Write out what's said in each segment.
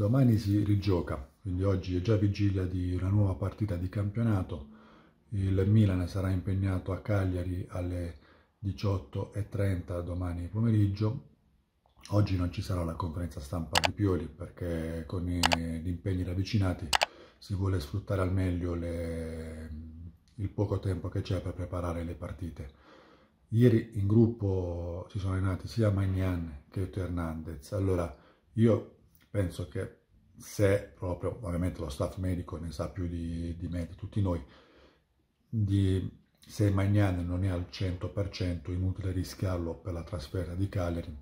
Domani si rigioca, quindi oggi è già vigilia di una nuova partita di campionato. Il Milan sarà impegnato a Cagliari alle 18.30 domani pomeriggio. Oggi non ci sarà la conferenza stampa di Pioli perché con gli impegni ravvicinati si vuole sfruttare al meglio le, il poco tempo che c'è per preparare le partite. Ieri in gruppo si sono allenati sia Magnan che Hernandez. Allora, io penso che se proprio, ovviamente lo staff medico ne sa più di, di me, di tutti noi, di, se Magnan non è al 100% inutile rischiarlo per la trasferta di Cagliari,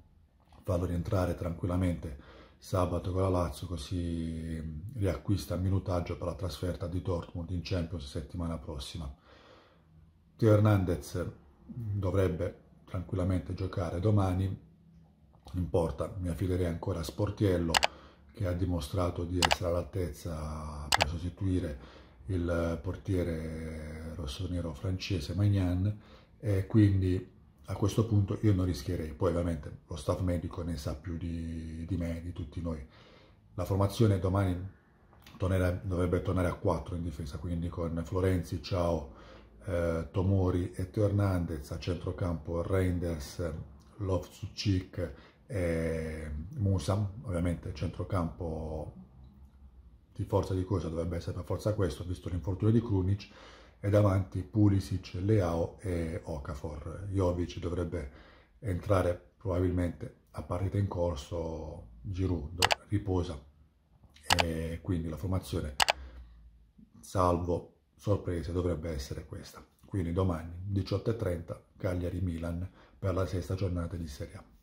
farlo rientrare tranquillamente sabato con la Lazio così riacquista minutaggio per la trasferta di Dortmund in Champions settimana prossima. Tio Hernandez dovrebbe tranquillamente giocare domani, in porta mi affiderei ancora a Sportiello, che ha dimostrato di essere all'altezza per sostituire il portiere rossonero francese Magnan e quindi a questo punto io non rischierei, poi ovviamente lo staff medico ne sa più di, di me, di tutti noi. La formazione domani tornerà, dovrebbe tornare a 4 in difesa, quindi con Florenzi, Ciao, eh, Tomori e Teo Hernandez, a centrocampo Reinders, Lovzucic e Musam, ovviamente il centrocampo di forza di cosa dovrebbe essere per forza questo, visto l'infortunio di Krunic, e davanti Pulisic, Leao e Okafor. Jovic dovrebbe entrare probabilmente a partita in corso, Giroud riposa, e quindi la formazione, salvo sorprese, dovrebbe essere questa. Quindi domani 18.30 Cagliari-Milan per la sesta giornata di Serie A.